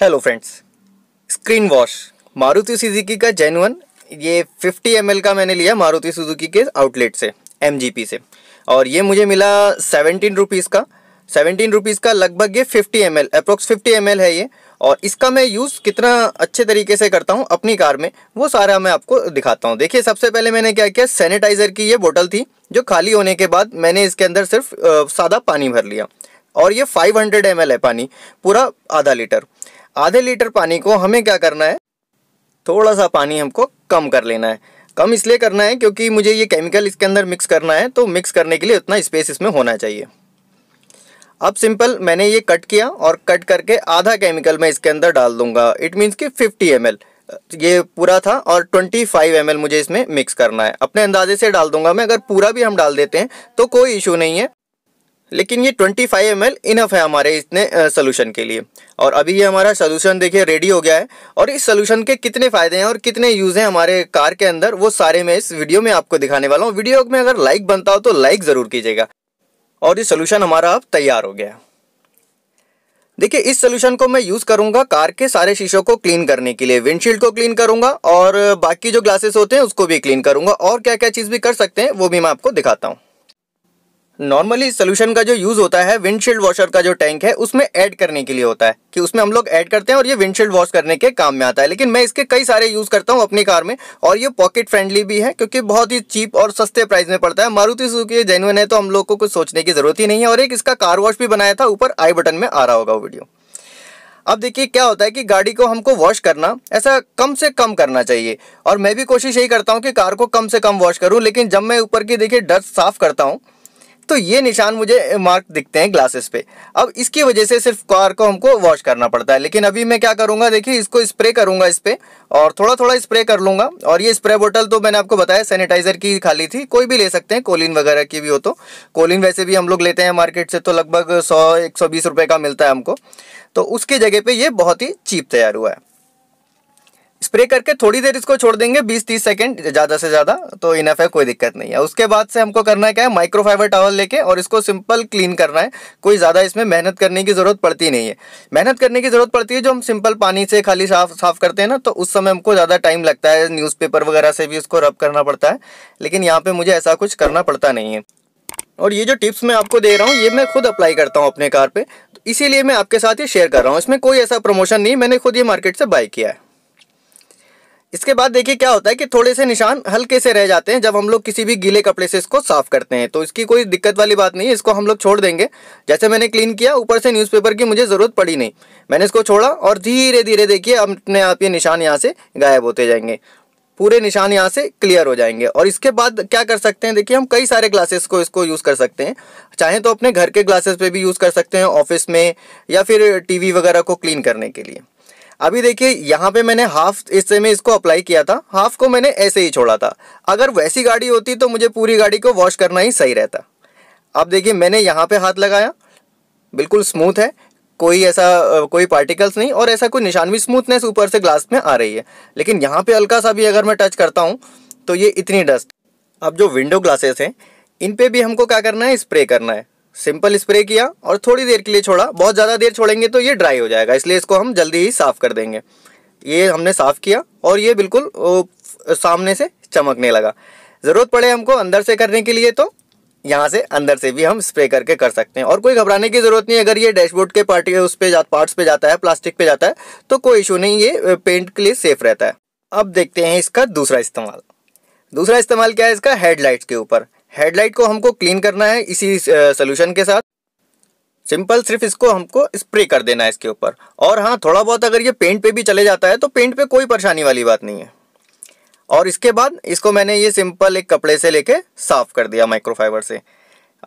hello friends screen wash Maruti Suzuki का genuine ये 50 M का मैंने लिया मारुति सुजुकी के आउटलेट से एम से और ये मुझे मिला सेवनटीन रुपीज़ का सेवनटीन रुपीज़ का लगभग ये 50 M L approx fifty M है ये और इसका मैं यूज़ कितना अच्छे तरीके से करता हूँ अपनी कार में वो सारा मैं आपको दिखाता हूँ देखिए सबसे पहले मैंने क्या किया सैनिटाइज़र की ये बोतल थी जो खाली होने के बाद मैंने इसके अंदर सिर्फ सादा पानी भर लिया और ये 500 हंड्रेड है पानी पूरा आधा लीटर आधे लीटर पानी को हमें क्या करना है थोड़ा सा पानी हमको कम कर लेना है कम इसलिए करना है क्योंकि मुझे ये केमिकल इसके अंदर मिक्स करना है तो मिक्स करने के लिए उतना स्पेस इसमें होना चाहिए अब सिंपल मैंने ये कट किया और कट करके आधा केमिकल मैं इसके अंदर डाल दूंगा इट मीन्स कि 50 एम ये पूरा था और 25 एम मुझे इसमें मिक्स करना है अपने अंदाजे से डाल दूंगा मैं अगर पूरा भी हम डाल देते हैं तो कोई इशू नहीं है लेकिन ये 25 फाइव एम इनफ है हमारे इतने सोल्यूशन के लिए और अभी ये हमारा सोल्यूशन देखिए रेडी हो गया है और इस सोल्यूशन के कितने फ़ायदे हैं और कितने यूज़ हैं हमारे कार के अंदर वो सारे मैं इस वीडियो में आपको दिखाने वाला हूँ वीडियो में अगर लाइक बनता हो तो लाइक ज़रूर कीजिएगा और ये सोल्यूशन हमारा अब तैयार हो गया देखिए इस सोल्यूशन को मैं यूज़ करूंगा कार के सारे शीशों को क्लीन करने के लिए विंडशील्ड को क्लीन करूंगा और बाकी जो ग्लासेस होते हैं उसको भी क्लीन करूंगा और क्या क्या चीज़ भी कर सकते हैं वो भी मैं आपको दिखाता हूँ नॉर्मली सोल्यूशन का जो यूज़ होता है विंडशील्ड वॉशर का जो टैंक है उसमें ऐड करने के लिए होता है कि उसमें हम लोग ऐड करते हैं और ये विंडशील्ड वॉश करने के काम में आता है लेकिन मैं इसके कई सारे यूज़ करता हूँ अपनी कार में और ये पॉकेट फ्रेंडली भी है क्योंकि बहुत ही चीप और सस्ते प्राइस में पड़ता है मारुति सुजुकी जेनुअन है तो हम लोग को कुछ सोचने की ज़रूरत ही नहीं है और एक इसका कार वॉश भी बनाया था ऊपर आई बटन में आ रहा होगा वीडियो अब देखिए क्या होता है कि गाड़ी को हमको वॉश करना ऐसा कम से कम करना चाहिए और मैं भी कोशिश यही करता हूँ कि कार को कम से कम वॉश करूँ लेकिन जब मैं ऊपर की देखिए डस्ट साफ़ करता हूँ तो ये निशान मुझे मार्क दिखते हैं ग्लासेस पे अब इसकी वजह से सिर्फ कार को हमको वॉश करना पड़ता है लेकिन अभी मैं क्या करूँगा देखिए इसको स्प्रे करूँगा इस पर और थोड़ा थोड़ा स्प्रे कर लूँगा और ये स्प्रे बोतल तो मैंने आपको बताया सैनिटाइज़र की खाली थी कोई भी ले सकते हैं कोलिन वगैरह की भी हो तो कोलिन वैसे भी हम लोग लेते हैं मार्केट से तो लगभग सौ एक सौ बीस रुपये का मिलता है हमको तो उसकी जगह पर ये बहुत ही चीप तैयार हुआ है स्प्रे करके थोड़ी देर इसको छोड़ देंगे 20-30 सेकंड ज़्यादा से ज़्यादा तो इनफ है कोई दिक्कत नहीं है उसके बाद से हमको करना है क्या है माइक्रोफाइबर टॉवल लेके और इसको सिंपल क्लीन करना है कोई ज़्यादा इसमें मेहनत करने की ज़रूरत पड़ती नहीं है मेहनत करने की ज़रूरत पड़ती है जो हम सिंपल पानी से खाली साफ साफ करते हैं ना तो उस समय हमको ज़्यादा टाइम लगता है न्यूज़पेपर वगैरह से भी उसको रब करना पड़ता है लेकिन यहाँ पर मुझे ऐसा कुछ करना पड़ता नहीं है और ये जो टिप्स मैं आपको दे रहा हूँ ये मैं खुद अप्लाई करता हूँ अपने कार पे तो इसीलिए मैं आपके साथ ये शेयर कर रहा हूँ इसमें कोई ऐसा प्रमोशन नहीं मैंने खुद ये मार्केट से बाय किया है इसके बाद देखिए क्या होता है कि थोड़े से निशान हल्के से रह जाते हैं जब हम लोग किसी भी गीले कपड़े से इसको साफ करते हैं तो इसकी कोई दिक्कत वाली बात नहीं है इसको हम लोग छोड़ देंगे जैसे मैंने क्लीन किया ऊपर से न्यूज़पेपर की मुझे ज़रूरत पड़ी नहीं मैंने इसको छोड़ा और धीरे धीरे देखिए अपने आप ये निशान यहाँ से गायब होते जाएंगे पूरे निशान यहाँ से क्लियर हो जाएंगे और इसके बाद क्या कर सकते हैं देखिए हम कई सारे ग्लासेस को इसको यूज़ कर सकते हैं चाहे तो अपने घर के ग्लासेस पे भी यूज़ कर सकते हैं ऑफिस में या फिर टीवी वगैरह को क्लीन करने के लिए अभी देखिए यहाँ पे मैंने हाफ हिस्से में इसको अप्लाई किया था हाफ को मैंने ऐसे ही छोड़ा था अगर वैसी गाड़ी होती तो मुझे पूरी गाड़ी को वॉश करना ही सही रहता अब देखिए मैंने यहाँ पे हाथ लगाया बिल्कुल स्मूथ है कोई ऐसा कोई पार्टिकल्स नहीं और ऐसा कोई निशान भी स्मूथनेस ऊपर से ग्लास में आ रही है लेकिन यहाँ पे हल्का सा भी अगर मैं टच करता हूँ तो ये इतनी डस्ट अब जो विंडो ग्लासेस हैं इन पर भी हमको क्या करना है स्प्रे करना है सिंपल स्प्रे किया और थोड़ी देर के लिए छोड़ा बहुत ज़्यादा देर छोड़ेंगे तो ये ड्राई हो जाएगा इसलिए इसको हम जल्दी ही साफ़ कर देंगे ये हमने साफ़ किया और ये बिल्कुल सामने से चमकने लगा ज़रूरत पड़े हमको अंदर से करने के लिए तो यहाँ से अंदर से भी हम स्प्रे करके कर सकते हैं और कोई घबराने की ज़रूरत नहीं अगर ये डैशबोर्ड के पार्टी उस पर जा पार्ट्स पे जाता है प्लास्टिक पे जाता है तो कोई इशू नहीं ये पेंट के लिए सेफ़ रहता है अब देखते हैं इसका दूसरा इस्तेमाल दूसरा इस्तेमाल क्या है इसका हेडलाइट्स के ऊपर हेडलाइट को हमको क्लीन करना है इसी सोल्यूशन के साथ सिंपल सिर्फ इसको हमको स्प्रे कर देना है इसके ऊपर और हाँ थोड़ा बहुत अगर ये पेंट पे भी चले जाता है तो पेंट पे कोई परेशानी वाली बात नहीं है और इसके बाद इसको मैंने ये सिंपल एक कपड़े से लेके साफ कर दिया माइक्रोफाइबर से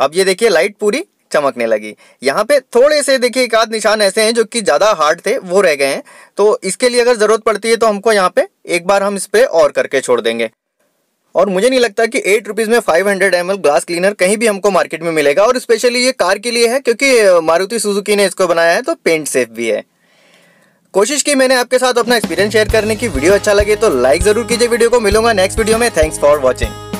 अब ये देखिए लाइट पूरी चमकने लगी यहाँ पे थोड़े से देखिए एक आध निशान ऐसे हैं जो कि ज़्यादा हार्ड थे वो रह गए हैं तो इसके लिए अगर ज़रूरत पड़ती है तो हमको यहाँ पे एक बार हम स्प्रे और करके छोड़ देंगे और मुझे नहीं लगता कि एट रुपीज़ में five hundred M glass cleaner कहीं भी हमको मार्केट में मिलेगा और स्पेशली ये कार के लिए है क्योंकि मारुति सुजुकी ने इसको बनाया है तो पेंट सेफ भी है कोशिश की मैंने आपके साथ अपना एक्सपीरियंस शेयर करने की वीडियो अच्छा लगे तो लाइक ज़रूर कीजिए वीडियो को मिलूंगा नेक्स्ट वीडियो में थैंक्स फॉर वॉचिंग